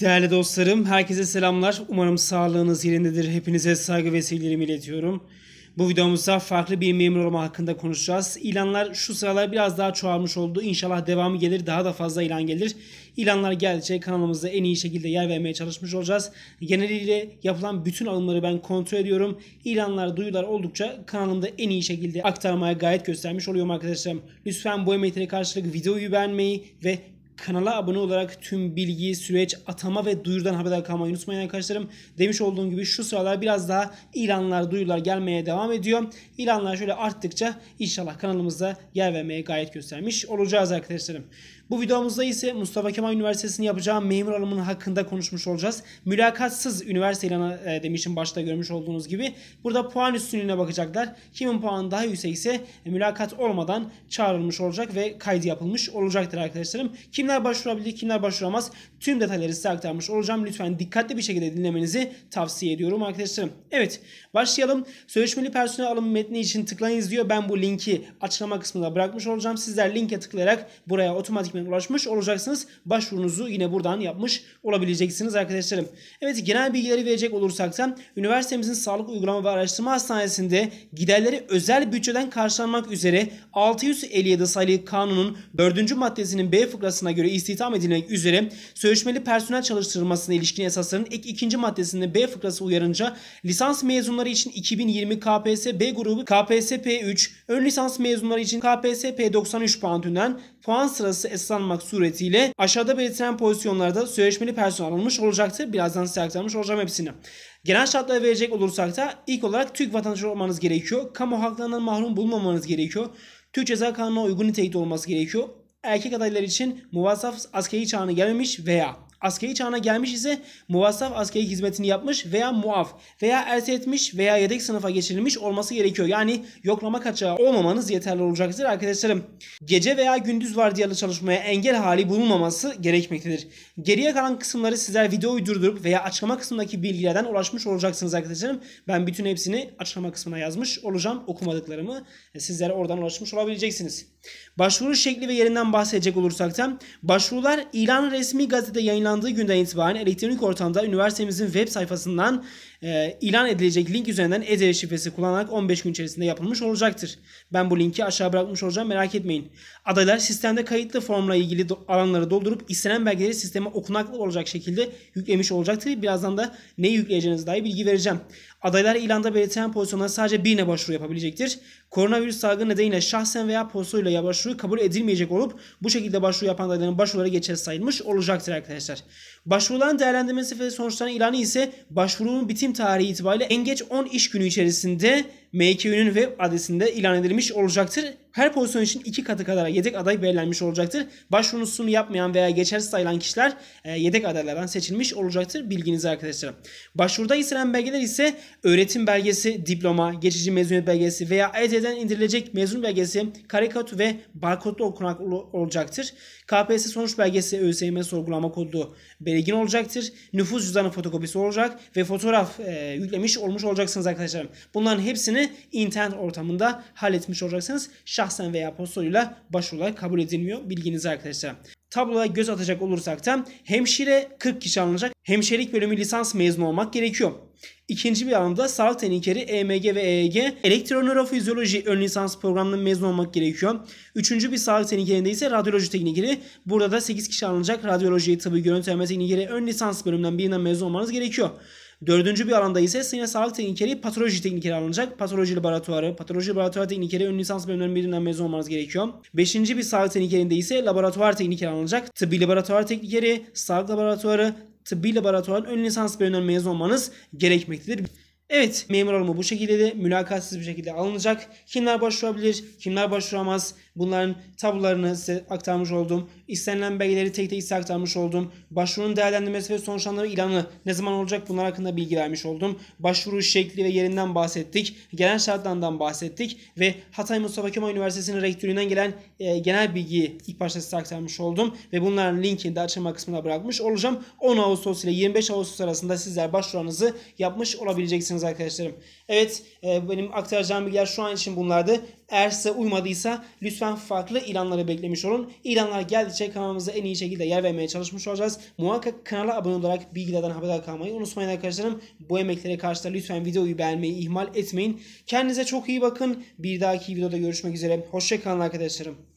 Değerli dostlarım, herkese selamlar. Umarım sağlığınız yerindedir. Hepinize saygı ve sevgilerimi iletiyorum. Bu videomuzda farklı bir memur olma hakkında konuşacağız. İlanlar şu sıralar biraz daha çoğalmış oldu. İnşallah devamı gelir, daha da fazla ilan gelir. İlanlar geldikçe kanalımızda en iyi şekilde yer vermeye çalışmış olacağız. Geneliyle yapılan bütün alımları ben kontrol ediyorum. İlanlar, duyular oldukça kanalımda en iyi şekilde aktarmaya gayet göstermiş oluyorum arkadaşlarım. Lütfen bu emeklere karşılık videoyu beğenmeyi ve Kanala abone olarak tüm bilgi, süreç, atama ve duyurudan haberdar kalmayı unutmayın arkadaşlarım. Demiş olduğum gibi şu sıralar biraz daha ilanlar, duyurular gelmeye devam ediyor. İlanlar şöyle arttıkça inşallah kanalımızda yer vermeye gayet göstermiş olacağız arkadaşlarım. Bu videomuzda ise Mustafa Kemal Üniversitesi'nin yapacağı memur alımının hakkında konuşmuş olacağız. Mülakatsız üniversite ilanı e, demişim başta görmüş olduğunuz gibi. Burada puan üstünlüğüne bakacaklar. Kimin puanı daha yüksekse e, mülakat olmadan çağrılmış olacak ve kaydı yapılmış olacaktır arkadaşlarım. Kimler başvurabilir, kimler başvuramaz tüm detayları size aktarmış olacağım. Lütfen dikkatli bir şekilde dinlemenizi tavsiye ediyorum arkadaşlarım. Evet başlayalım. Sözleşmeli personel alım metni için tıklayınız diyor. Ben bu linki açıklama kısmında bırakmış olacağım. Sizler linke tıklayarak buraya otomatik anlaşmaya ulaşmış olacaksınız. Başvurunuzu yine buradan yapmış olabileceksiniz arkadaşlarım. Evet genel bilgileri verecek olursak da üniversitemizin sağlık uygulama ve araştırma hastanesinde giderleri özel bütçeden karşılanmak üzere 657 sayılı kanunun 4. maddesinin B fıkrasına göre istihdam edilmek üzere sözleşmeli personel çalıştırılmasına ilişkin esasların ek 2. maddesinde B fıkrası uyarınca lisans mezunları için 2020 KPSS B grubu KPSP 3 Ön lisans mezunları için KPSS P93 puanından puan sırası esas almak suretiyle aşağıda belirtilen pozisyonlarda sözleşmeli personel alınmış olacaktır. Birazdan size aktarmış olacağım hepsini. Genel şartları verecek olursak da ilk olarak Türk vatandaşı olmanız gerekiyor. Kamu haklarından mahrum bulmamanız gerekiyor. Türk Ceza Kanunu'na uygun nitelikte olması gerekiyor. Erkek adaylar için muvazzaf askeri çağına gelmemiş veya askeri çağına gelmiş ise muvassaf askeri hizmetini yapmış veya muaf veya erte veya yedek sınıfa geçirilmiş olması gerekiyor. Yani yoklama kaçağı olmamanız yeterli olacaktır arkadaşlarım. Gece veya gündüz vardiyalı çalışmaya engel hali bulunmaması gerekmektedir. Geriye kalan kısımları sizler videoyu durdurup veya açıklama kısmındaki bilgilerden ulaşmış olacaksınız arkadaşlarım. Ben bütün hepsini açıklama kısmına yazmış olacağım. Okumadıklarımı sizlere oradan ulaşmış olabileceksiniz. Başvuru şekli ve yerinden bahsedecek olursak da başvurular ilan resmi gazetede yayınlanan açıklandığı günden itibaren elektronik ortamda üniversitemizin web sayfasından e, ilan edilecek link üzerinden Ether şifresi kullanarak 15 gün içerisinde yapılmış olacaktır. Ben bu linki aşağı bırakmış olacağım merak etmeyin. Adaylar sistemde kayıtlı formla ilgili do alanları doldurup istenen belgeleri sisteme okunaklı olacak şekilde yüklemiş olacaktır. Birazdan da ne yükleyeceğiniz dair bilgi vereceğim. Adaylar ilanda belirtilen pozisyonlara sadece birine başvuru yapabilecektir. Koronavirüs salgını nedeniyle şahsen veya postuyla başvuru kabul edilmeyecek olup bu şekilde başvuru yapan adayların başvuruları geçerli sayılmış olacaktır arkadaşlar. Başvuruların değerlendirmesi ve sonuçlarının ilanı ise başvurunun bitim tarihi itibariyle en geç 10 iş günü içerisinde MKU'nun web adresinde ilan edilmiş olacaktır. Her pozisyon için iki katı kadar yedek aday belirlenmiş olacaktır. Başvurusunu yapmayan veya geçersiz sayılan kişiler e, yedek adaylardan seçilmiş olacaktır. Bilginiz arkadaşlar. Başvuruda istenen belgeler ise öğretim belgesi, diploma, geçici mezuniyet belgesi veya EYT'den indirilecek mezun belgesi, karikatür ve barkodlu okunak olacaktır. KPSS sonuç belgesi, ÖSYM sorgulama kodu belirgin olacaktır. Nüfus cüzdanı fotokopisi olacak ve fotoğraf e, yüklemiş olmuş olacaksınız arkadaşlarım. Bunların hepsini işlemlerini internet ortamında halletmiş olacaksınız. Şahsen veya postoluyla başvurular kabul edilmiyor. Bilginiz arkadaşlar. Tabloya göz atacak olursak da hemşire 40 kişi alınacak. Hemşirelik bölümü lisans mezunu olmak gerekiyor. İkinci bir alanda sağlık teknikeri EMG ve EEG, elektronörofizyoloji ön lisans programının mezun olmak gerekiyor. Üçüncü bir sağlık teknikerinde ise radyoloji teknikeri. Burada da 8 kişi alınacak radyoloji, tıbbi görüntüleme teknikeri ön lisans bölümünden birinden mezun olmanız gerekiyor. Dördüncü bir alanda ise sınır sağlık teknikeri patoloji teknikeri alınacak. Patoloji laboratuvarı, patoloji laboratuvarı teknikeri ön lisans bölümlerinden birinden mezun olmanız gerekiyor. Beşinci bir sağlık teknikerinde ise laboratuvar teknikeri alınacak. Tıbbi laboratuvar teknikeri, sağlık laboratuvarı, tıbbi laboratuvarın ön lisans bölümünden mezun olmanız gerekmektedir. Evet memur alımı bu şekilde de mülakatsız bir şekilde alınacak. Kimler başvurabilir, kimler başvuramaz, Bunların tablolarını size aktarmış oldum. İstenilen belgeleri tek tek size aktarmış oldum. Başvurunun değerlendirmesi ve sonuçlandığı ilanı ne zaman olacak bunlar hakkında bilgi vermiş oldum. Başvuru şekli ve yerinden bahsettik. Genel şartlarından bahsettik ve Hatay Mustafa Kemal Üniversitesi'nin rektöründen gelen e, genel bilgiyi ilk başta size aktarmış oldum ve bunların linkini de açıklama kısmına bırakmış olacağım. 10 Ağustos ile 25 Ağustos arasında sizler başvurunuzu yapmış olabileceksiniz arkadaşlarım. Evet e, benim aktaracağım bilgiler şu an için bunlardı. Eğer size uymadıysa lütfen lütfen farklı ilanları beklemiş olun. İlanlar geldikçe kanalımıza en iyi şekilde yer vermeye çalışmış olacağız. Muhakkak kanala abone olarak bilgilerden haberdar kalmayı unutmayın arkadaşlarım. Bu emeklere karşı lütfen videoyu beğenmeyi ihmal etmeyin. Kendinize çok iyi bakın. Bir dahaki videoda görüşmek üzere. Hoşçakalın arkadaşlarım.